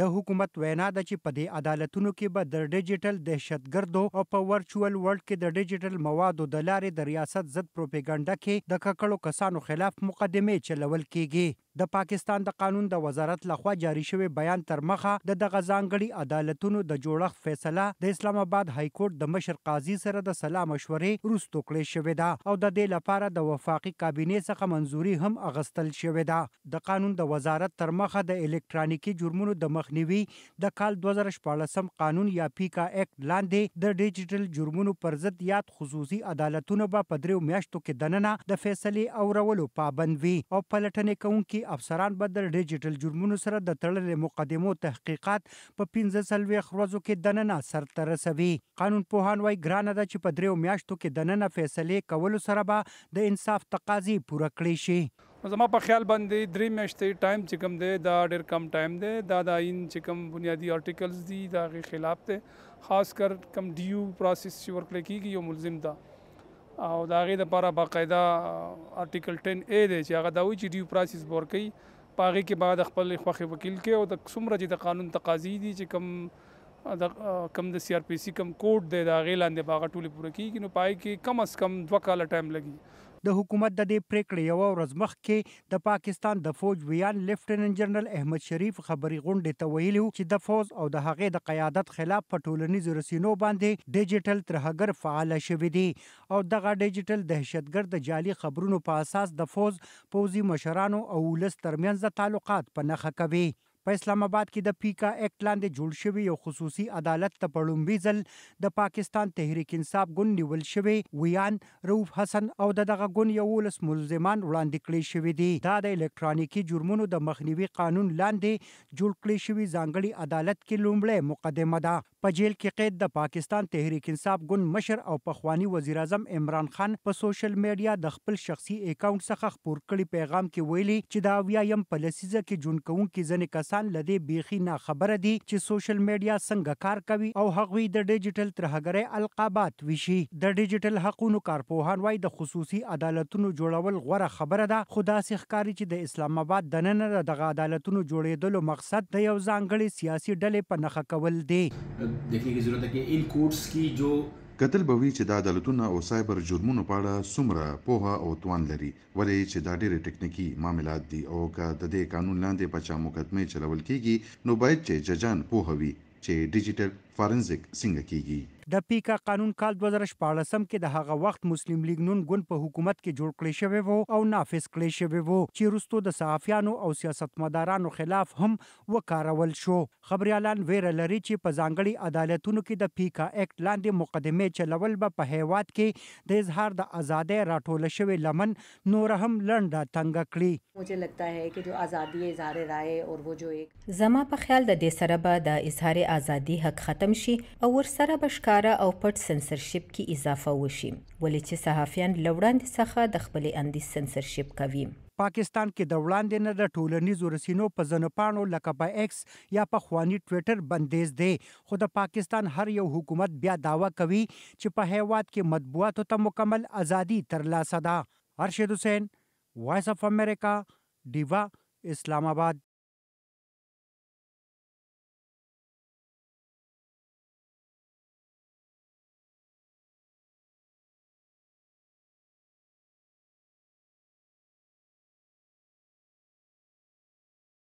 د حکومت وینا ده چې په دې عدالتونو کې به د ډیجیټل دهشتګردو او په ورچوال ورلد کې د ډیجیټل موادو د لارې د ریاست ضد پروپاګاندا کې د ککړو کسانو خلاف مقدمه چلول کیږي د پاکستان د قانون د وزارت لخوا جاری شوی بیان تر مخه د دغه ځانګړي عدالتونو د جوړښت فیصله د اسلام آباد های کورټ د مشر قاضي سره د سلا مشورې وروسته کړې شوې ده او د دې لپاره د وفاقي کابینې څخه منځوري هم اغستل شوې ده د قانون د وزارت تر مخه د الکترونیکی جرمونو د مخنیوي د کال 2014 قانون یا پیکا اکټ لاندې د ډیجیټل جرمونو پر ضد یاد خصوصي عدالتونو به په دریو میاشتو کې دننه د فیصلې اورولو پابند وي او پلټنې کوونکي افسران به د ډیجیټل جرمونو سره د تړلې مقدمو تحقیقات په 15 سلويخ ورځو کې دننه سرته رسوي قانون پوهان وايي ګرانه ده چې په دریو میاشتو کې دننه فیصلې کول سره به د انصاف تقاضې پوره کړی شي زما په خیال باندې درې میاشتې ټایم چې کوم دی دا ډېر کم ټایم دی دا د آئین چې کوم بنیادی آرټیکلز دي دا غي خلاف ته خاص کر کم ډیو پروسس چې ورکړل کیږي یو ملزم ده او دا غي د لپاره باقاعده آرټیکل 10 ا دی چې هغه دا وی چې ډیو پروسس ورکي پاغي کې بعد خپل خوخي وکیل کې او د څومره چې د قانون تقاضی دي چې کم د کم د سی آر پی سی کم کوډ دی دا غي لاندې باغه ټولې پوره کیږي نو پای کې کم اس کم 2 کال ټایم لګي د حکومت د دې پریکړې یو ورځ مخکې د پاکستان د فوج ویان لیفټننټ جنرال احمد شریف خبري غونډه ته ویلو چې د فوج او د هغې د قیادت خلاف په ټولنیزو رسینو باندې ډیجیټل ترهګر فعال شوې دي او دغه ډیجیټل دهشتګرد جعلي خبرونو په اساس د فوج پوزي مشرانو او ولس ترمنځ تعلقات په نخښه کوي په اسلام آباد کې د پیکا اکټ لاندې جوړ شوی یو خصوصي عدالت ته پړومبي ځل د پاکستان تحریک انصاف ګوند نیول شوی ویان روف حسن او دغه ګوند یو لس ملزمان وړاندې کړی شوی دی دا د الکترونیکی جرمونو د مخنیوي قانون لاندې جوړ کړی شوی ځانګړي عدالت کې لومړی مقدمه ده په جیل کې قید د پاکستان تحریک انصاف ګوند مشر او پخوانی وزیر اعظم عمران خان په سوشل میډیا د خپل شخصي اکاونټ څخه خپور کړي پیغام کې ویلي چې دا ویایم په لسیزه کې جون کوونکې ځنې کسان لدی بیخي نه خبره دي چې سوشل میډیا څنګه کار کوي او هغوی د ډیجیټل ترهګرۍ القابات وشي د ډیجیټل حقونو کارپوهان وای د خصوصي عدالتونو جوړول غوره خبره ده خدا سي ښکاری چې د اسلام آباد د نن دغه عدالتونو جوړېدلو مقصد د یو ځانګړي سیاسي ډلې په نخښه کول دی देखने کی ضرورت ده کې ان کورس کی جو قتل بوي چې د عدالتونو او سایبر جرمونو په اړه څومره پوها او توان لري ولې چې دا ډېر ټکنیکی معاملات دي او که د دې قانون لاندې په چا مقدمه چلول کیږي نو باید چې ججان پوهوي چې ډیجیټل فورنزیک څنګه کیږي د پیکا قانون کال 2014 کې د هغه وخت مسلم لیگ نون ګوند په حکومت کې جوړ کړی شوی وو او نافذ کړی شوی وو چې رستو د صحافیانو او سیاستمدارانو خلاف هم وکارول شو خبريالان ویره لري چې په ځانګړي عدالتونو کې د پیکا اکټ لاندې مقدمه چلول به په هیواد کې د اظهار د آزادۍ راټول شوی لمن نور هم لنډه تنګ کړی مجھے لگتا ہے کہ جو آزادی اظهار رائے اور وہ جو ایک زما په خیال د دې سره به د اظهار آزادي حق ختم ختم شي او ورسره به ښکاره او پټ سنسرشپ کې اضافه وشي ولې چې صحافیان لوړاندې څخه د خپلې اندي سنسرشپ کوي پاکستان کې د وړاندې نه د ټولنیزو رسینو په زنپاڼو لکه په ایکس یا په خواني ټوئیټر بندیز دی خو د پاکستان هر یو حکومت بیا داوا کوي چې په هیواد کې مطبوعاتو ته مکمل ازادي ترلاسه ده ارشد حسین وایس اف امریکا دیوا اسلام آباد